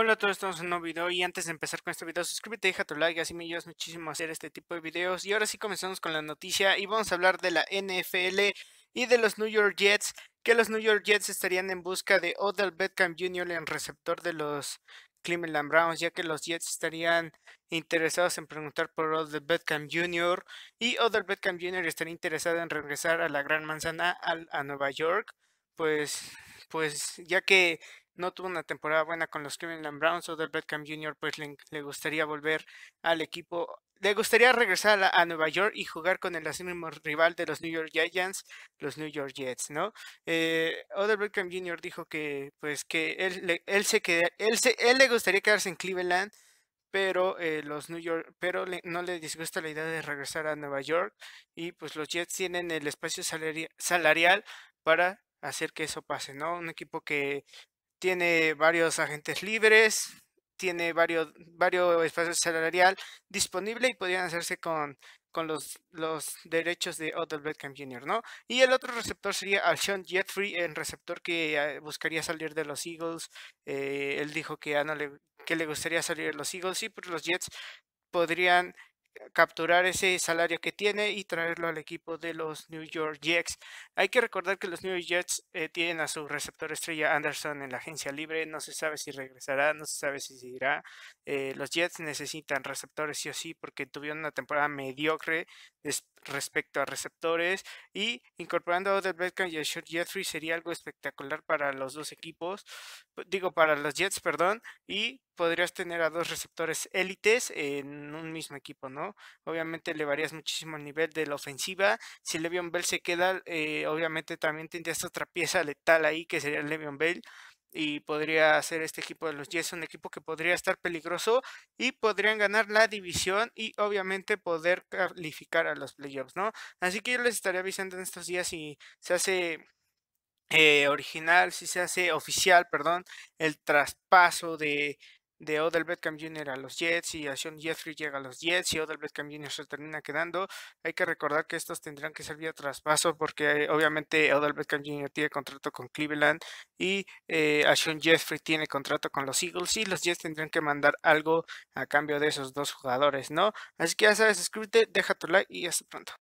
Hola a todos, estamos en un nuevo video y antes de empezar con este video suscríbete, deja tu like, así me ayudas muchísimo a hacer este tipo de videos. Y ahora sí comenzamos con la noticia y vamos a hablar de la NFL y de los New York Jets, que los New York Jets estarían en busca de Odell Beckham Jr. en receptor de los Cleveland Browns, ya que los Jets estarían interesados en preguntar por Odell Beckham Jr. y Odell Beckham Jr. estaría interesado en regresar a la Gran Manzana a, a Nueva York, pues, pues ya que no tuvo una temporada buena con los Cleveland Browns, del Beckham Jr. pues le, gustaría volver al equipo, le gustaría regresar a, Nueva York y jugar con el asínimo rival de los New York Giants, los New York Jets, ¿no? Eh, Odell Jr. dijo que pues que él, él se queda, él, se, él le gustaría quedarse en Cleveland, pero eh, los New York, pero no le disgusta la idea de regresar a Nueva York y pues los Jets tienen el espacio salarial para hacer que eso pase, ¿no? Un equipo que tiene varios agentes libres, tiene varios, varios espacios salarial disponible y podrían hacerse con, con los, los derechos de Odell Beckham Jr., ¿no? Y el otro receptor sería Alshon Jeffrey, el receptor que ah, buscaría salir de los Eagles. Eh, él dijo que, ya no le, que le gustaría salir de los Eagles y pues los Jets podrían capturar ese salario que tiene y traerlo al equipo de los New York Jets. Hay que recordar que los New York Jets eh, tienen a su receptor estrella Anderson en la agencia libre, no se sabe si regresará, no se sabe si seguirá. Eh, los Jets necesitan receptores sí o sí porque tuvieron una temporada mediocre respecto a receptores y incorporando a Odell Beckham y a Short Jeffrey sería algo espectacular para los dos equipos, digo para los Jets, perdón, y podrías tener a dos receptores élites en un mismo equipo, ¿no? obviamente elevarías muchísimo el nivel de la ofensiva. Si Le'Veon Bell se queda, eh, obviamente también tendrías otra pieza letal ahí que sería Le'Veon Bell y podría ser este equipo de los Jets un equipo que podría estar peligroso y podrían ganar la división y obviamente poder calificar a los playoffs, ¿no? Así que yo les estaría avisando en estos días si se hace eh, original, si se hace oficial, perdón, el traspaso de de Odell Beckham Jr. a los Jets y Sean Jeffrey llega a los Jets y Odell Beckham Jr. se termina quedando. Hay que recordar que estos tendrán que ser vía traspaso porque eh, obviamente Odell Beckham Jr. tiene contrato con Cleveland y eh, Sean Jeffrey tiene contrato con los Eagles y los Jets tendrán que mandar algo a cambio de esos dos jugadores, ¿no? Así que ya sabes, suscríbete, deja tu like y hasta pronto.